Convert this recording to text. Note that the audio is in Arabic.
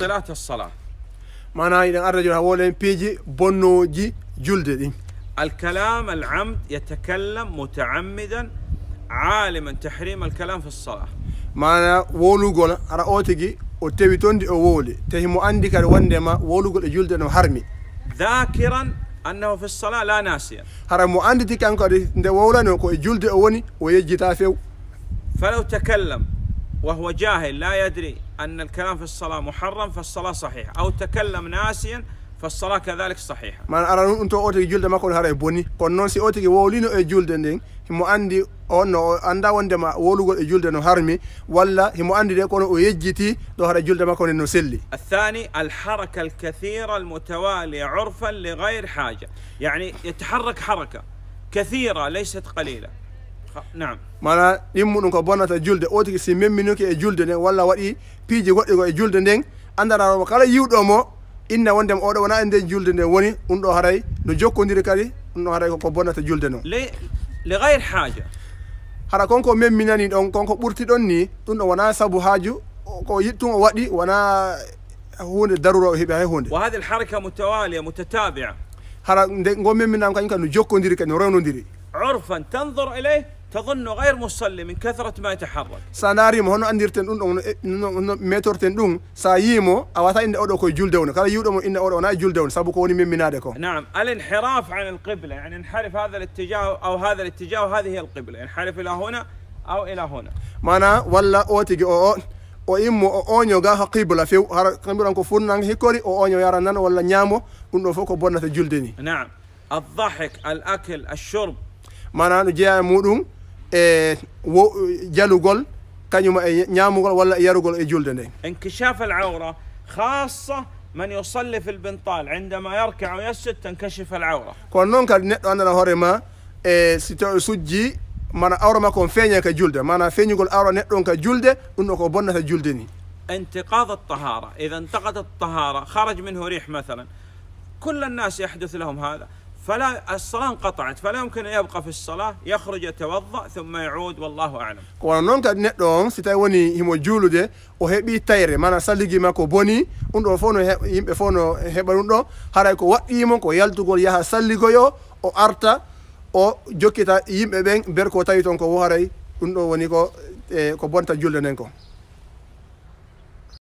صلاة الصلاة معناها إذا الرجل هو بيجي بنوجي جلد الكلام العمد يتكلم متعمدا عالما تحريم الكلام في الصلاة معناها وولو قولا رأوتجي وتبي تندي أولي تهمو عندك الوندما وولو قولا جلد أنه حرمي ذاكرا أنه في الصلاة لا ناسيا حرمو عندك أنك ندي وولا نوكو جلد أولي ويجي تافيو فلو تكلم وهو جاهل لا يدري أن الكلام في الصلاة محرم فالصلاة صحيحة أو تكلم ناسيا فالصلاة كذلك صحيحة ما أرى أنت أوتي جلد ما كل هذا بني كون نسي أوتي وولين جلد ندين هimo andi onno anda wondema wolugol e julde no harmi walla himo andi de kono o yejjiti ɗo haɗa julde makko ne no الثاني الحركة الكثيرة المتوالية عرفا لغير حاجة يعني يتحرك حركة كثيرة ليست قليلة nam mana ɗimmuɗum ko bonnata julde o tigi si memminike e julde nden walla waɗi piiji goɗɗi ko e julde nden andanaroma kala yiwɗomo inna wondema oɗo wona e nden julde nde woni ɗum ɗo haray no jokkodiri kadi ɗum ɗo haray koko bonnata julde noon li gayre haja hara konko memminani ɗon konko ɓurti ɗon ni ɗum ɗo wona saabu haaju ko yittun o waɗi wona hunde darura o heeɓi hay hunde wa hadi alharaka mutawalia mutatabia hara nde ngo memminama kañum kadi no jokkodiri kadi no rewnodiri urfan tanzor ileyh تظن غير مصلي من كثرة ما يتحرك ساناريم هونو أنديرتن أون ميتورتن دون سايمو أو هذا إن أودو كوي جول دون كلا يودو إن أودو أنا جول دون سابو كوني من منادكو نعم الانحراف عن القبلة يعني انحرف هذا الاتجاه أو هذا الاتجاه وهذه هي القبلة انحرف إلى هنا أو إلى هنا مانا ولا أوتي أو o immo o oño ga ha qibla few har kambiran ko furnan hikkori o oño yara nan walla ñaamo ɗum ɗo fof ko bonnata julde ni naam الضحك الاكل الشرب mana no jeeya muɗum جلوغول كانوا نعمل ولا يرغل جلدني انكشاف العورة خاصة من يصلي في البنطال عندما يركع ويسجد تنكشف العورة كونون كان انا هوري ما ستو سجي ما انا كون فيني كجلد ما فيني يقول اورا نتون كجلد انكو بنها جلدني انتقاض الطهارة إذا انتقض الطهارة خرج منه ريح مثلا كل الناس يحدث لهم هذا فلا الصلاة انقطعت فلا يمكن أن يبقى في الصلاة يخرج يتوضأ ثم يعود والله أعلم ونونك نتلوم ستايوني همو جولو وهبي تايري مانا سالي ما كو بوني اندو فونو هب فونو هبارون دو هاراي وقت يمون كو يالتو كو يها سالي كو يو أو أرتا أو جوكي تا يمبين بير تايتون كو وهاراي اندو وني كو كو بونتا جولو